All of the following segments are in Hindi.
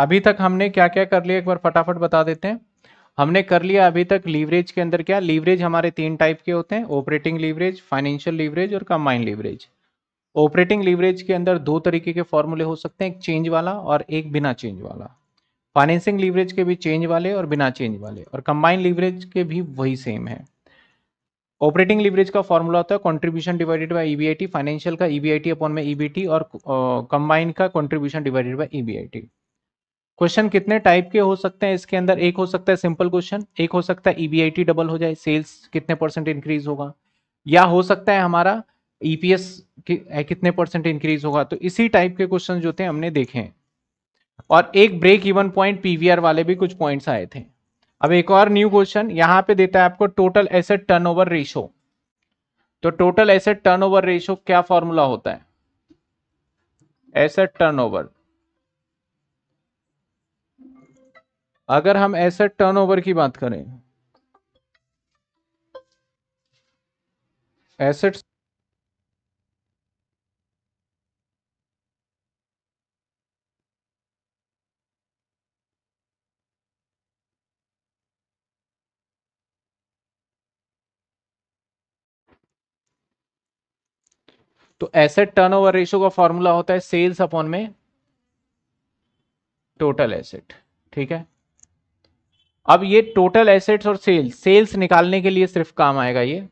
अभी तक हमने क्या क्या कर लिया एक बार फटाफट बता देते हैं हमने कर लिया अभी तक लीवरेज के अंदर क्या लीवरेज हमारे तीन टाइप के होते हैं ऑपरेटिंग लीवरेज फाइनेंशियल लीवरेज और कंबाइंड लीवरेज ऑपरेटिंग लीवरेज के अंदर दो तरीके के फॉर्मूले हो सकते हैं एक चेंज वाला और एक बिना चेंज वाला फाइनेंसिंग लीवरेज के भी चेंज वाले और बिना चेंज वाले और कंबाइंड लीवरेज के भी वही सेम है ऑपरेटिंग लीवरेज का फॉर्मूला होता है contribution divided by EBIT financial का ईबीआईटी e अपॉन में ईबीटी e और कंबाइंड का contribution divided by EBIT question कितने टाइप के हो सकते हैं इसके अंदर एक हो सकता है सिंपल क्वेश्चन एक हो सकता है ईबीआईटी e डबल हो जाए सेल्स कितने परसेंट इंक्रीज होगा या हो सकता है हमारा ईपीएस e कि, कितने परसेंट इंक्रीज होगा तो इसी टाइप के क्वेश्चन जो थे हमने देखे हैं और एक ब्रेक इवन पॉइंट पीवीआर वाले भी कुछ पॉइंट्स आए थे अब एक और न्यू क्वेश्चन यहाँ पे देता है आपको टोटल एसेट टर्नओवर रेशो तो टोटल एसेट टर्नओवर रेशो क्या फॉर्मूला होता है एसेट टर्नओवर अगर हम एसेट टर्नओवर की बात करें एसेट्स तो एसेट टर्नओवर रेशियो का फॉर्मूला होता है सेल्स अपॉन में टोटल एसेट ठीक है अब ये टोटल एसेट्स और सेल्स सेल्स निकालने के लिए सिर्फ काम आएगा ये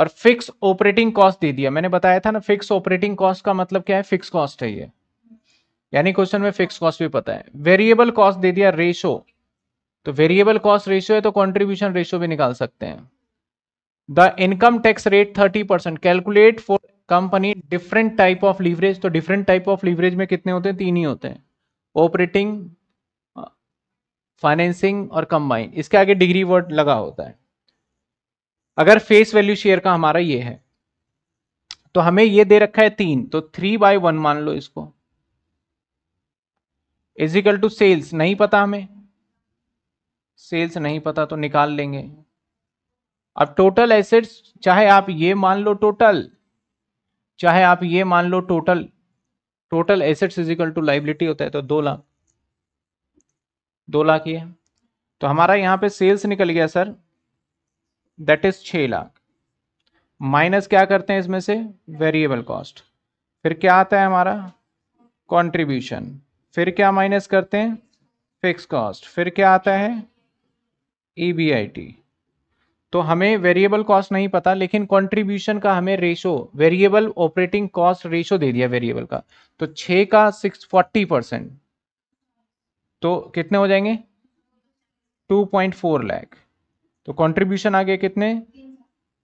और फिक्स ऑपरेटिंग कॉस्ट दे दिया मैंने बताया था ना फिक्स ऑपरेटिंग कॉस्ट का मतलब क्या है फिक्स कॉस्ट है ये यानी क्वेश्चन में फिक्स कॉस्ट भी पता है वेरिएबल कॉस्ट दे दिया रेशो तो वेरिएबल कॉस्ट रेशियो है तो कॉन्ट्रीब्यूशन रेशियो भी निकाल सकते हैं the income tax rate thirty percent calculate for company different type of leverage तो डिफरेंट टाइप ऑफ लीवरेज में कितने होते हैं तीन ही होते हैं ऑपरेटिंग फाइनेंसिंग और कंबाइन इसके आगे डिग्री वर्ड लगा होता है अगर फेस वैल्यू शेयर का हमारा ये है तो हमें ये दे रखा है तीन तो थ्री बाय वन मान लो इसको इजिकल टू सेल्स नहीं पता हमें सेल्स नहीं पता तो निकाल लेंगे अब टोटल एसेट्स चाहे आप ये मान लो टोटल चाहे आप ये मान लो total total assets equal to liability होता है तो दो लाख दो लाख ही है तो हमारा यहाँ पे सेल्स निकल गया सर दैट इज छः लाख माइनस क्या करते हैं इसमें से वेरिएबल कॉस्ट फिर क्या आता है हमारा कंट्रीब्यूशन फिर क्या माइनस करते हैं फिक्स कॉस्ट फिर क्या आता है ई e तो हमें वेरिएबल कॉस्ट नहीं पता लेकिन कंट्रीब्यूशन का हमें ratio variable operating cost ratio दे दिया वेरिएबल का तो छ का सिक्स फोर्टी परसेंट तो कितने हो जाएंगे टू पॉइंट फोर लैख तो कंट्रीब्यूशन आ गया कितने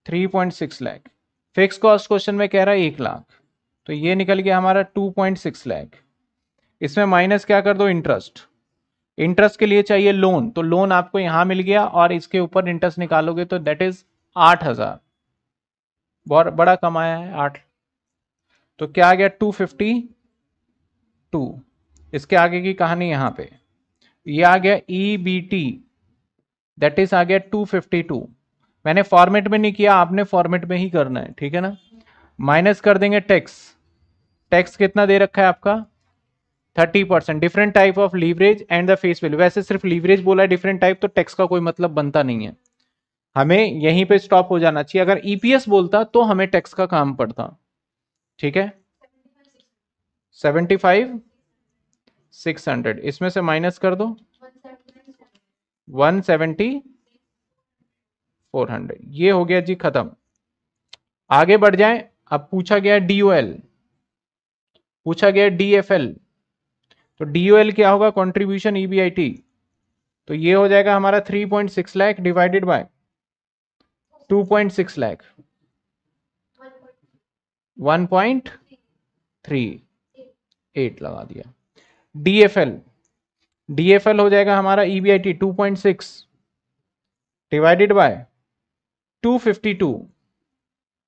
three point six lakh fix cost question में कह रहा है एक लाख तो ये निकल गया हमारा टू पॉइंट सिक्स लैख इसमें माइनस क्या कर दो इंटरेस्ट इंटरेस्ट के लिए चाहिए लोन तो लोन आपको यहां मिल गया और इसके ऊपर इंटरेस्ट निकालोगे तो दैट इज आठ हजार बहुत बड़ा कमाया है आठ तो क्या आ गया टू फिफ्टी टू इसके आगे की कहानी यहां पे ये आ गया E B T that is आ गया 252 मैंने फॉर्मेट में नहीं किया आपने फॉर्मेट में ही करना है ठीक है ना माइनस कर देंगे टैक्स टैक्स कितना दे रखा है आपका 30 percent different type of leverage and the face value वैसे सिर्फ लीवरेज बोला है डिफरेंट टाइप तो टैक्स का कोई मतलब बनता नहीं है हमें यहीं पे स्टॉप हो जाना चाहिए अगर ईपीएस e बोलता तो हमें टैक्स का काम पड़ता ठीक है सेवेंटी फाइव सिक्स हंड्रेड इसमें से माइनस कर दो वन सेवेंटी फोर हंड्रेड ये हो गया जी खत्म आगे बढ़ जाए अब पूछा गया डीओएल पूछा गया डीएफएल तो डीओएल क्या होगा कंट्रीब्यूशन ईबीआईटी e तो ये हो जाएगा हमारा three point six lakh divided by one point three eight लगा दिया D F L D F L हो जाएगा हमारा E B I T two point six divided by two fifty two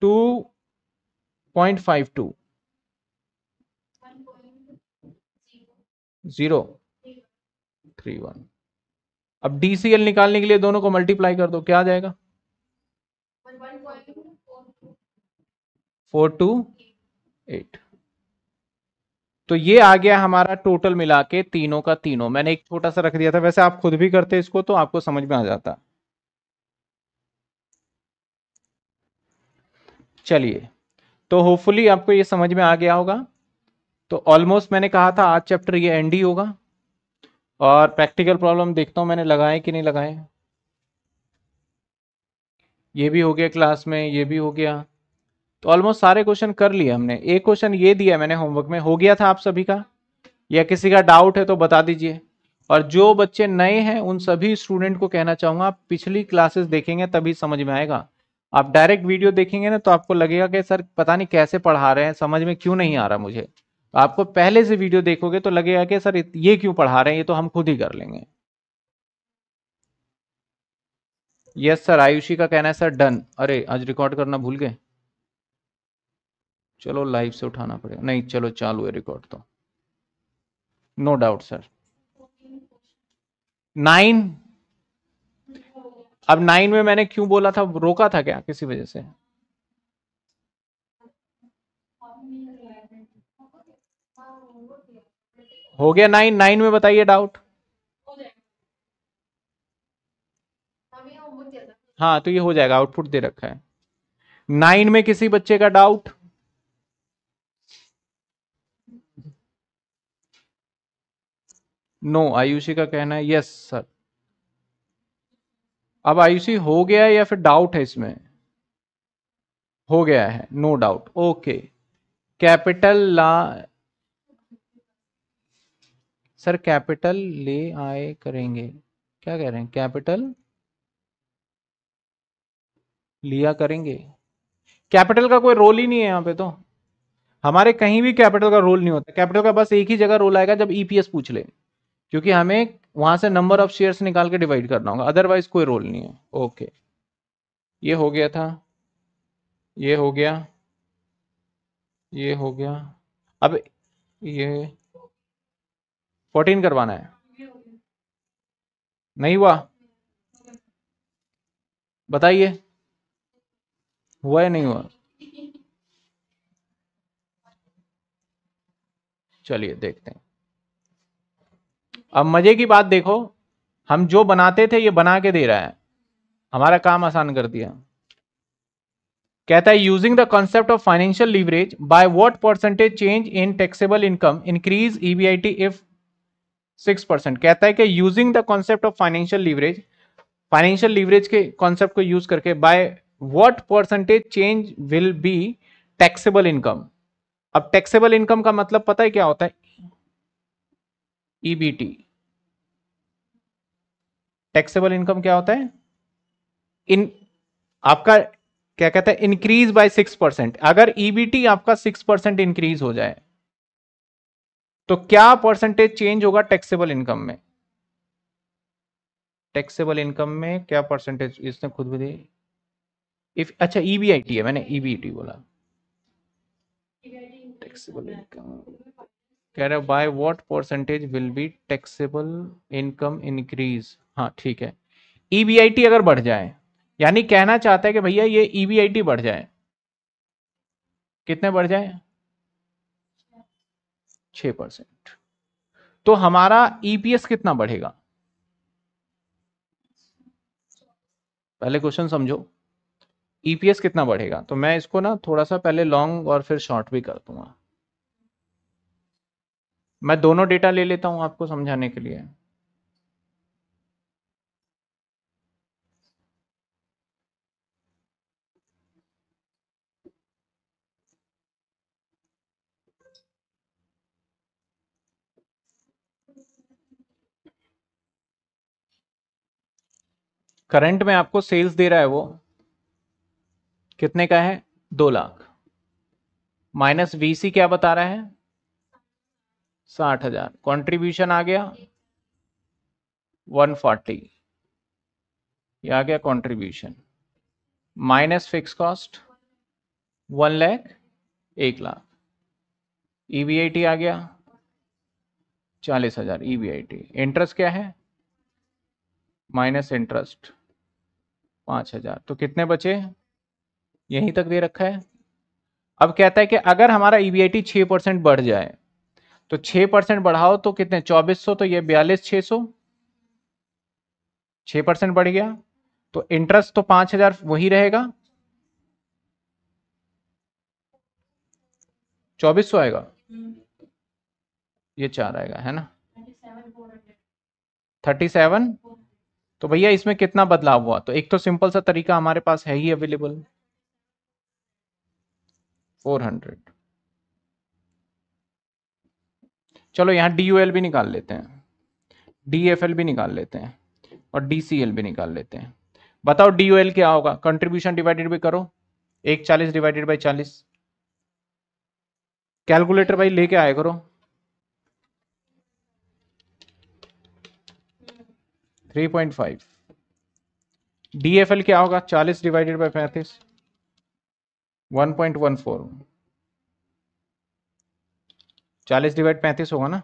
two point five two zero three one अब डी सी एल निकालने के लिए दोनों को मल्टीप्लाई कर दो क्या आ जाएगा फोर टू एट तो ये आ गया हमारा टोटल मिला के तीनों का तीनों मैंने एक छोटा सा रख दिया था वैसे आप खुद भी करते इसको तो आपको समझ में आ जाता चलिए तो होपफुली आपको ये समझ में आ गया होगा तो ऑलमोस्ट मैंने कहा था आज चैप्टर ये एंड ही होगा और प्रैक्टिकल प्रॉब्लम देखता हूँ मैंने लगाए कि नहीं लगाए ये भी हो गया क्लास में ये भी हो गया तो ऑलमोस्ट सारे क्वेश्चन कर लिए हमने एक क्वेश्चन ये दिया मैंने होमवर्क में हो गया था आप सभी का या किसी का डाउट है तो बता दीजिए और जो बच्चे नए हैं उन सभी स्टूडेंट को कहना चाहूंगा आप पिछली क्लासेस देखेंगे तभी समझ में आएगा आप डायरेक्ट वीडियो देखेंगे ना तो आपको लगेगा कि सर पता नहीं कैसे पढ़ा रहे हैं समझ में क्यों नहीं आ रहा मुझे तो आपको पहले से वीडियो देखोगे तो लगेगा कि सर ये क्यों पढ़ा रहे हैं ये तो हम खुद ही कर लेंगे यस सर आयुषी का कहना है सर डन अरे आज रिकॉर्ड करना भूल गए चलो लाइव से उठाना पड़ेगा नहीं चलो चालू है रिकॉर्ड तो नो डाउट सर नाइन अब नाइन में मैंने क्यों बोला था रोका था क्या किसी वजह से हो गया नाइन नाइन में बताइए डाउट हाँ तो ये हो जाएगा आउटपुट दे रखा है नाइन में किसी बच्चे का डाउट नो no, आयुषी का कहना है यस सर अब आयुषी हो गया है या फिर डाउट है इसमें हो गया है नो डाउट ओके कैपिटल ला सर कैपिटल ले आए करेंगे क्या कह रहे हैं कैपिटल लिया करेंगे कैपिटल का कोई रोल ही नहीं है यहां पे तो हमारे कहीं भी कैपिटल का रोल नहीं होता कैपिटल का बस एक ही जगह रोल आएगा जब ईपीएस e पूछ ले क्योंकि हमें वहां से नंबर ऑफ शेयर्स निकाल के डिवाइड करना होगा अदरवाइज कोई रोल नहीं है ओके ये हो गया था ये हो गया ये हो गया अब ये फोर्टीन करवाना है नहीं हुआ बताइए हुआ या नहीं हुआ चलिए देखते हैं अब मजे की बात देखो हम जो बनाते थे ये बना के दे रहा है हमारा काम आसान कर दिया कहता है using the concept of financial leverage by what percentage change in taxable income increase EBIT if six percent कहता है कि using the concept of financial leverage financial leverage के कॉन्सेप्ट को यूज करके by what percentage change will be taxable income अब टैक्सेबल इनकम का मतलब पता है क्या होता है ईबीटी टैक्सेबल इनकम क्या होता है इन आपका क्या कहते हैं इंक्रीज बाय सिक्स परसेंट अगर ईबीटी e आपका सिक्स परसेंट इंक्रीज हो जाए तो क्या परसेंटेज चेंज होगा टैक्सेबल इनकम में टैक्सेबल इनकम में क्या परसेंटेज इसने खुद भी दी इफ अच्छा ईबीआईटी e है मैंने ईबीटी e बोला टैक्सेबल इनकम कह रहे by what percentage will be taxable income increase हाँ ठीक है ईबीआईटी e अगर बढ़ जाए यानी कहना चाहता है कि भैया ये ईबीआईटी e बढ़ जाए कितने बढ़ जाए छ परसेंट तो हमारा ईपीएस e कितना बढ़ेगा पहले क्वेश्चन समझो ईपीएस कितना बढ़ेगा तो मैं इसको ना थोड़ा सा पहले लॉन्ग और फिर शॉर्ट भी कर दूंगा मैं दोनों डेटा ले लेता हूं आपको समझाने के लिए करंट में आपको सेल्स दे रहा है वो कितने का है दो लाख माइनस वीसी क्या बता रहा है साठ हजार कॉन्ट्रीब्यूशन आ गया वन फोर्टी ये आ गया contribution minus fix cost one lakh एक लाख ईवीआईटी e आ गया चालीस हजार ईवीआईटी e इंटरेस्ट क्या है माइनस इंटरेस्ट पांच हजार तो कितने बचे यहीं तक दे रखा है अब कहता है कि अगर हमारा ईवीआईटी e छः परसेंट बढ़ जाए तो छह परसेंट बढ़ाओ तो कितने चौबीस सौ तो ये बयालीस छह सौ छह परसेंट बढ़ गया तो इंटरेस्ट तो पांच हजार वही रहेगा चौबीस सौ आएगा ये चार आएगा है ना थर्टी सेवन तो भैया इसमें कितना बदलाव हुआ तो एक तो सिंपल सा तरीका हमारे पास है ही अवेलेबल फोर हंड्रेड चलो यहाँ डी भी निकाल लेते हैं डी भी निकाल लेते हैं और डी भी निकाल लेते हैं बताओ डी क्या होगा कंट्रीब्यूशन डिवाइडेड बाई करो एक चालीस डिवाइडेड बाई चालीस कैलकुलेटर भाई लेके आया करो थ्री पॉइंट फाइव डी क्या होगा चालीस डिवाइडेड बाई पैंतीस वन पॉइंट वन फोर चालीस डिवाइड पैंतीस होगा ना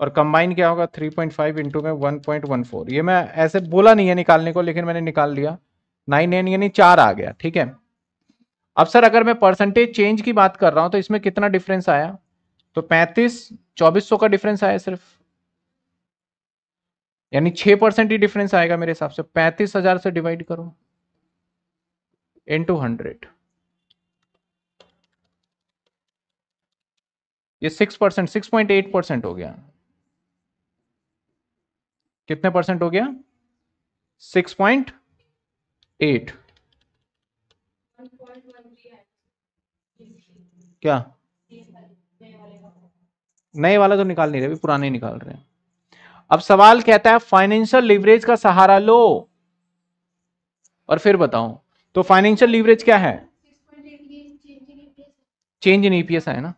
और कंबाइन क्या होगा थ्री पॉइंट फाइव इंटू में वन पॉइंट वन फोर ये मैं ऐसे बोला नहीं है निकालने को लेकिन मैंने निकाल लिया नाइन एन यानी चार आ गया ठीक है अब सर अगर मैं परसेंटेज चेंज की बात कर रहा हूं तो इसमें कितना डिफरेंस आया तो पैंतीस चौबीस सौ का डिफरेंस आया सिर्फ यानी छः परसेंट ही डिफरेंस आएगा मेरे हिसाब से पैंतीस हजार से डिवाइड करो इनटू हंड्रेड ये six percent six point eight percent हो गया कितने परसेंट हो गया सिक्स पॉइंट एट क्या नए वाला तो निकाल नहीं रहे पुराने ही निकाल रहे हैं अब सवाल कहता है फाइनेंशियल लिवरेज का सहारा लो और फिर बताओ तो फाइनेंशियल लिवरेज क्या है चेंज इन ईपीएस है ना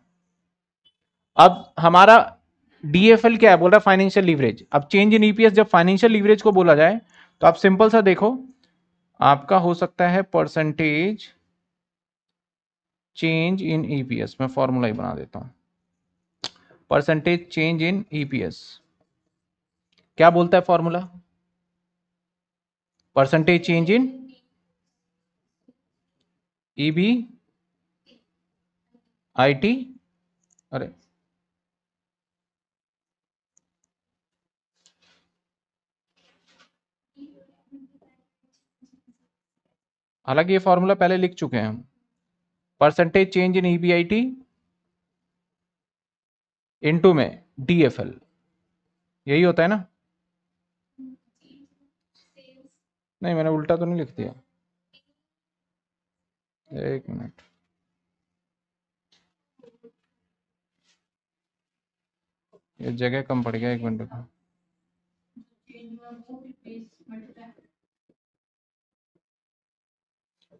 अब हमारा डीएफएल क्या है बोल रहा है फाइनेंशियल लीवरेज अब चेंज इन ईपीएस जब फाइनेंशियल लीवरेज को बोला जाए तो आप सिंपल सा देखो आपका हो सकता है परसेंटेज चेंज इन ईपीएस मैं फॉर्मूला ही बना देता हूं परसेंटेज चेंज इन ईपीएस क्या बोलता है formula percentage change in EBIT अरे हालांकि ये फॉर्मूला पहले लिख चुके हैं हम percentage change in EBIT into में डीएफएल यही होता है ना नहीं मैंने उल्टा तो नहीं लिख दिया एक मिनट ये जगह कम पड़ गया एक मिनट का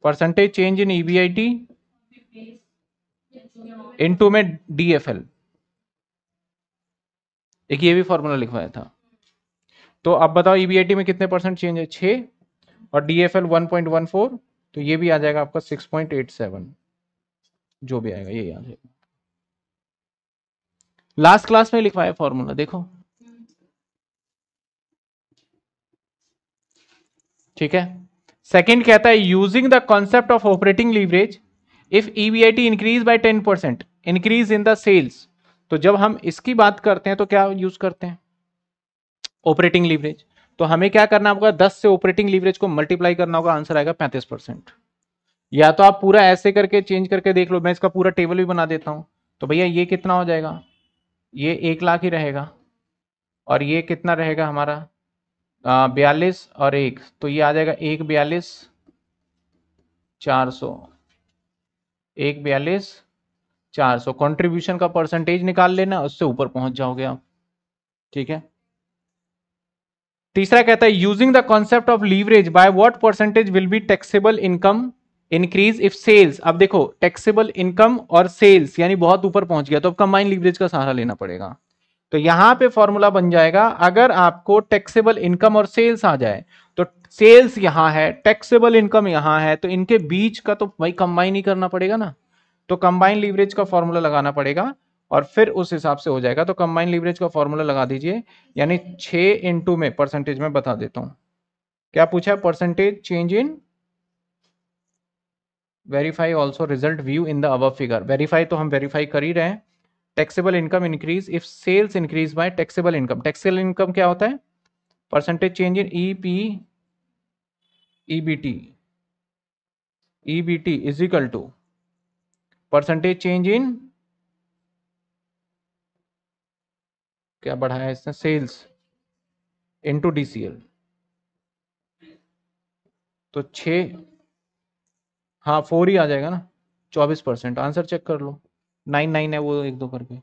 percentage change in EBIT into में डीएफएल एक ये भी फॉर्मूला लिखवाया था तो अब बताओ ईबीआईटी e में कितने परसेंट चेंज है छः और डीएफएल 1.14 तो ये भी आ जाएगा आपका 6.87 जो भी आएगा ये आ जाएगा लास्ट क्लास में लिखवाया फॉर्मूला देखो ठीक है सेकेंड कहता है using the concept of operating leverage if E B I T increase by ten percent increase in the sales तो जब हम इसकी बात करते हैं तो क्या यूज करते हैं ऑपरेटिंग लीवरेज तो हमें क्या करना होगा दस से ऑपरेटिंग लीवरेज को मल्टीप्लाई करना होगा आंसर आएगा पैंतीस परसेंट या तो आप पूरा ऐसे करके चेंज करके देख लो मैं इसका पूरा टेबल भी बना देता हूं तो भैया ये कितना हो जाएगा ये एक लाख ही रहेगा और ये कितना रहेगा हमारा बयालीस और एक तो ये आ जाएगा एक बयालीस चार सौ एक बयालीस चार सौ कॉन्ट्रीब्यूशन का परसेंटेज निकाल लेना उससे ऊपर पहुंच जाओगे आप ठीक है तीसरा कहता है using the concept of leverage by what percentage will be taxable income increase if sales अब देखो टैक्सेबल इनकम और सेल्स यानी बहुत ऊपर पहुंच गया तो अब कंबाइन लीवरेज का सहारा लेना पड़ेगा तो यहां पे फॉर्मूला बन जाएगा अगर आपको टैक्सेबल इनकम और सेल्स आ जाए तो सेल्स यहां है टैक्सेबल इनकम यहां है तो इनके बीच का तो भाई कंबाइन ही करना पड़ेगा ना तो कंबाइन लीवरेज का फॉर्मूला लगाना पड़ेगा और फिर उस हिसाब से हो जाएगा तो कंबाइन लीवरेज का फॉर्मूला लगा दीजिए यानी छ इंटू में परसेंटेज में बता देता हूं क्या पूछा है percentage change in verify also result view in the our figure verify तो हम वेरीफाई कर ही रहे हैं taxable income increase if sales increase by taxable income taxable income क्या होता है percentage change in E P E B T E B T is equal to percentage change in क्या बढ़ाया इसने सेल्स इनटू डीसीएल तो छ हाँ फोर ही आ जाएगा ना चौबीस परसेंट आंसर चेक कर लो नाइन नाइन है वो एक दो करके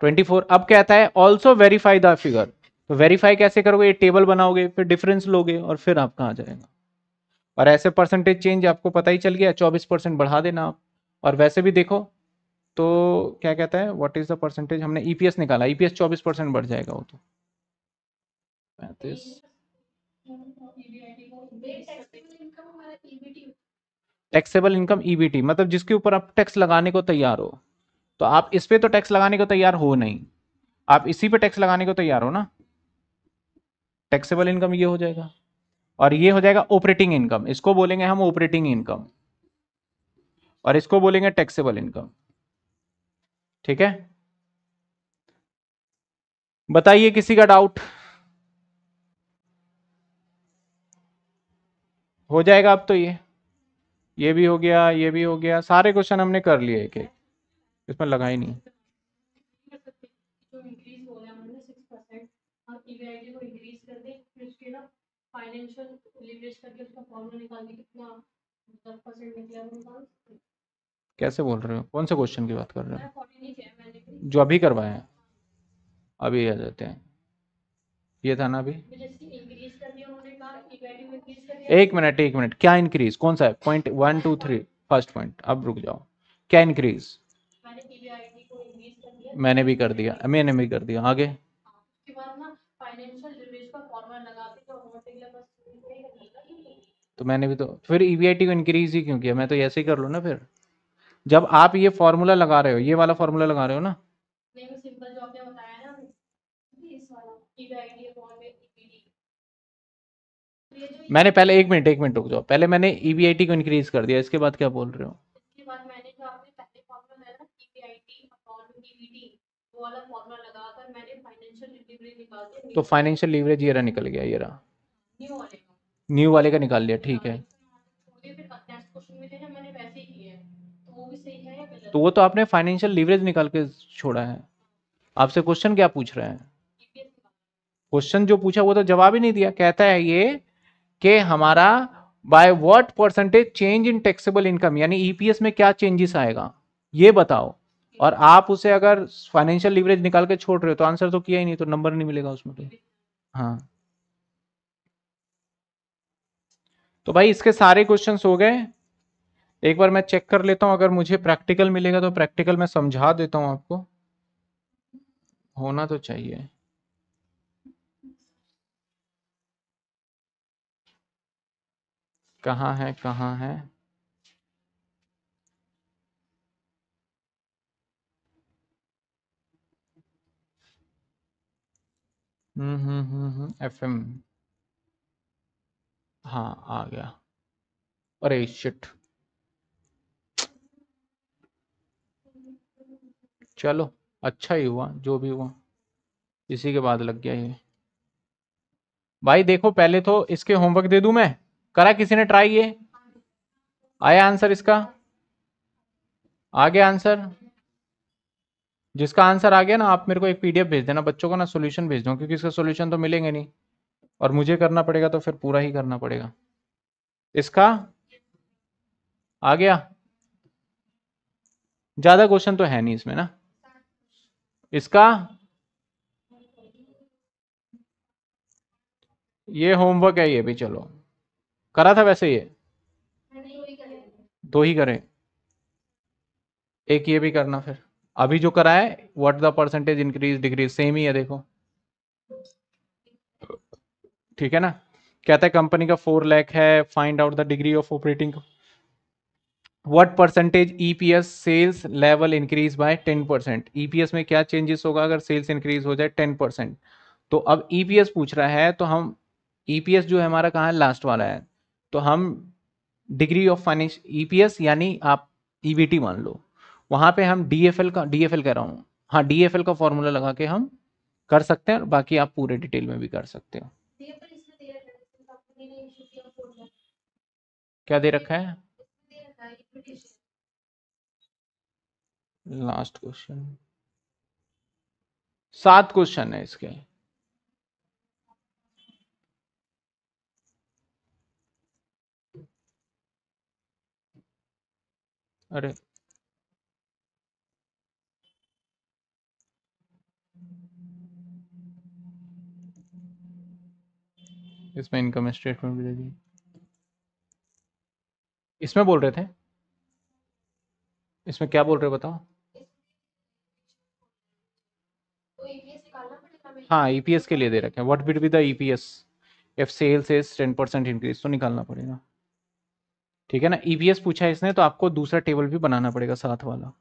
ट्वेंटी फोर अब कहता है ऑल्सो वेरीफाई द फिगर तो वेरीफाई कैसे करोगे ये टेबल बनाओगे फिर डिफरेंस लोगे और फिर आपका आ जाएगा और ऐसे परसेंटेज चेंज आपको पता ही चल गया चौबीस परसेंट बढ़ा देना आप और वैसे भी देखो तो क्या कहता है व्हाट इज द परसेंटेज हमने ईपीएस e निकाला ईपीएस e चौबीस परसेंट बढ़ जाएगा वो तो पैंतीस टैक्सेबल इनकम ईबीटी मतलब जिसके ऊपर आप टैक्स लगाने को तैयार हो तो आप इस पे तो टैक्स लगाने को तैयार हो नहीं आप इसी पे टैक्स लगाने को तैयार हो ना टैक्सेबल इनकम ये हो जाएगा और ये हो जाएगा ऑपरेटिंग इनकम इसको बोलेंगे हम ऑपरेटिंग इनकम और इसको बोलेंगे टैक्सेबल इनकम ठीक है बताइए किसी का डाउट हो जाएगा अब तो ये ये भी हो गया ये भी हो गया सारे क्वेश्चन हमने कर लिए एक एक इसमें लगा ही नहीं मतलब e कैसे बोल रहे हो कौन से क्वेश्चन की बात कर रहे हो जो अभी करवाए हैं अभी आ जाते हैं ये था ना अभी एक मिनट एक मिनट क्या इंक्रीज कौन सा है point one two three first point अब रुक जाओ क्या इंक्रीज मैंने भी कर दिया मैंने भी कर दिया आगे हाँ, तो, तो मैंने भी तो फिर ईवीआईटी e को इंक्रीज ही क्यों किया मैं तो ऐसे ही कर लू ना फिर जब आप ये फॉर्मूला लगा रहे हो ये वाला फॉर्मूला लगा रहे हो ना मैंने पहले एक मिनट एक मिनट रुक जाओ पहले मैंने ई e को इंक्रीज कर दिया इसके बाद क्या बोल रहे हो e e तो फाइनेंशियल लीवरेज ये रहा निकल गया ये रहा न्यू वाले का, न्यू वाले का निकाल लिया ठीक है हाँ, तो, तो वो तो आपने फाइनेंशियल लीवरेज निकाल के छोड़ा है आपसे क्वेश्चन क्या पूछ रहे हैं क्वेश्चन जो पूछा वो तो जवाब ही नहीं दिया कहता है ये कि हमारा by what percentage change in taxable income यानी ईपीएस e में क्या चेंजेस आएगा ये बताओ और आप उसे अगर फाइनेंशियल लिवरेज निकाल के छोड़ रहे हो तो आंसर तो किया ही नहीं तो नंबर नहीं मिलेगा उसमें तो हाँ तो भाई इसके सारे क्वेश्चन हो गए एक बार मैं चेक कर लेता हूँ अगर मुझे प्रैक्टिकल मिलेगा तो प्रैक्टिकल मैं समझा देता हूँ आपको होना तो चाहिए कहाँ है कहाँ है हम्म हम्म हम्म, हम्म एफ एम हाँ आ गया अरे शिट चलो अच्छा ही हुआ जो भी हुआ इसी के बाद लग गया ये भाई देखो पहले तो इसके होमवर्क दे दूं मैं करा किसी ने ट्राई ये आया आंसर इसका आ गया आंसर जिसका आंसर आ गया ना आप मेरे को एक पीडीएफ भेज देना बच्चों को ना सोल्यूशन भेज दो क्योंकि इसका सोल्यूशन तो मिलेंगे नहीं और मुझे करना पड़ेगा तो फिर पूरा ही करना पड़ेगा इसका आ गया ज्यादा क्वेश्चन तो है नहीं इसमें ना इसका ये होमवर्क है ये भी चलो करा था वैसे ये दो ही करें एक ये भी करना फिर अभी जो करा है what the percentage increase decrease same ही है देखो ठीक है ना कहता है कंपनी का फोर लैख है find out the degree of operating what percentage EPS sales level increase by ten percent EPS में क्या चेंजेस होगा अगर सेल्स इंक्रीज हो जाए टेन परसेंट तो अब ईपीएस e पूछ रहा है तो हम ईपीएस e जो है हमारा है लास्ट वाला है तो हम degree of finance EPS e यानी आप ईवीटी e मान लो वहां पे हम डीएफएल का डीएफएल कह रहा हूँ हाँ डीएफएल का फॉर्मूला लगा के हम कर सकते हैं और बाकी आप पूरे डिटेल में भी कर सकते हो क्या दे रखा है लास्ट क्वेश्चन सात क्वेश्चन है इसके अरे इसमें इनकम स्टेटमेंट भी देगी इसमें बोल रहे थे इसमें क्या बोल रहे बताओ हाँ ईपीएस e के लिए दे रखे हैं what will be the EPS if sales is ten percent increase तो निकालना पड़ेगा ठीक है ना ईवीएस e पूछा है इसने तो आपको दूसरा टेबल भी बनाना पड़ेगा साथ वाला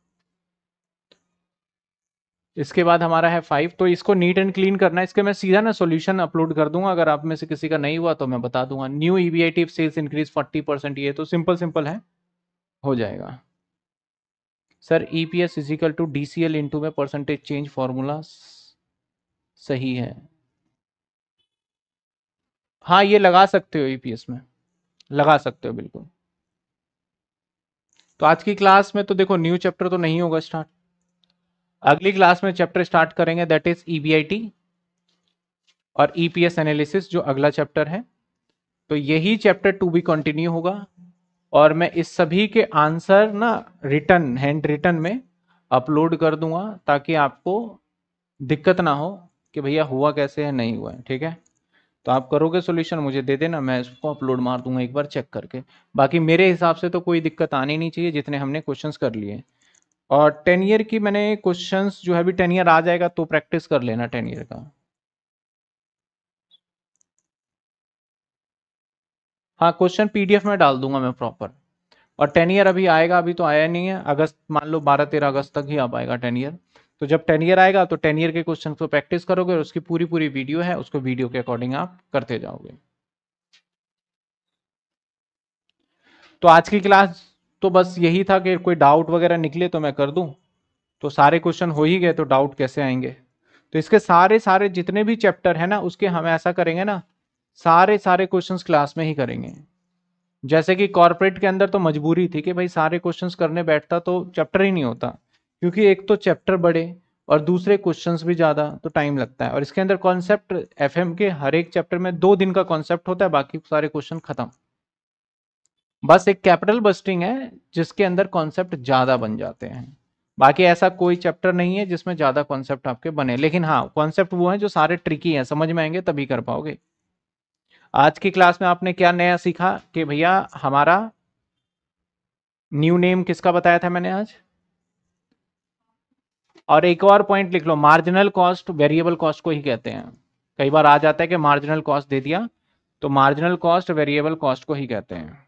इसके बाद हमारा है फाइव तो इसको नीट एंड क्लीन करना है इसके मैं सीधा ना सॉल्यूशन अपलोड कर दूंगा अगर आप में से किसी का नहीं हुआ तो मैं बता दूंगा new EBIT sales increase forty percent ये तो सिंपल सिंपल है हो जाएगा sir EPS equal to D C L into में परसेंटेज चेंज फॉर्मूला सही है हाँ ये लगा सकते हो ई पी एस में लगा सकते हो बिल्कुल तो आज की क्लास में तो देखो न्यू चैप्टर तो नहीं होगा स्टार्ट अगली क्लास में चैप्टर स्टार्ट करेंगे दैट इज ईबीआईटी और ईपीएस e एनालिसिस जो अगला चैप्टर है तो यही चैप्टर टू भी कंटिन्यू होगा और मैं इस सभी के आंसर ना रिटर्न हैंड रिटर्न में अपलोड कर दूंगा ताकि आपको दिक्कत ना हो कि भैया हुआ कैसे है नहीं हुआ है ठीक है तो आप करोगे सोल्यूशन मुझे दे देना मैं इसको अपलोड मार दूंगा एक बार चेक करके बाकी मेरे हिसाब से तो कोई दिक्कत आनी नहीं चाहिए जितने हमने क्वेश्चन कर लिए और टेन ईयर की मैंने क्वेश्चन जो है अभी टेन ईयर आ जाएगा तो प्रैक्टिस कर लेना टेन ईयर का हाँ क्वेश्चन पीडीएफ में डाल दूंगा मैं प्रॉपर और टेन ईयर अभी आएगा अभी तो आया नहीं है अगस्त मान लो बारह तेरह अगस्त तक ही आ पाएगा टेन ईयर तो जब टेन ईयर आएगा तो टेन ईयर के क्वेश्चन को प्रैक्टिस करोगे और उसकी पूरी पूरी वीडियो है उसको वीडियो के अकॉर्डिंग आप करते जाओगे तो आज की क्लास तो बस यही था कि कोई डाउट वगैरह निकले तो मैं कर दूं तो सारे क्वेश्चन हो ही गए तो डाउट कैसे आएंगे तो इसके सारे सारे जितने भी चैप्टर है ना उसके हम ऐसा करेंगे ना सारे सारे क्वेश्चंस क्लास में ही करेंगे जैसे कि कॉरपोरेट के अंदर तो मजबूरी थी कि भाई सारे क्वेश्चंस करने बैठता तो चैप्टर ही नहीं होता क्योंकि एक तो चैप्टर बड़े और दूसरे क्वेश्चंस भी ज़्यादा तो टाइम लगता है और इसके अंदर कॉन्सेप्ट एफएम के हर एक चैप्टर में दो दिन का कॉन्सेप्ट होता है बाकी सारे क्वेश्चन खत्म बस एक कैपिटल बस्टिंग है जिसके अंदर कॉन्सेप्ट ज़्यादा बन जाते हैं बाकी ऐसा कोई चैप्टर नहीं है जिसमें ज़्यादा कॉन्सेप्ट आपके बने लेकिन हाँ कॉन्सेप्ट वो हैं जो सारे ट्रिकी हैं समझ में आएंगे तभी कर पाओगे आज की क्लास में आपने क्या नया सीखा कि भैया हमारा न्यू नेम किसका बताया था मैंने आज और एक और पॉइंट लिख लो मार्जिनल कॉस्ट वेरिएबल कॉस्ट को ही कहते हैं कई बार आ जाता है कि मार्जिनल कॉस्ट दे दिया तो मार्जिनल कॉस्ट वेरिएबल कॉस्ट को ही कहते हैं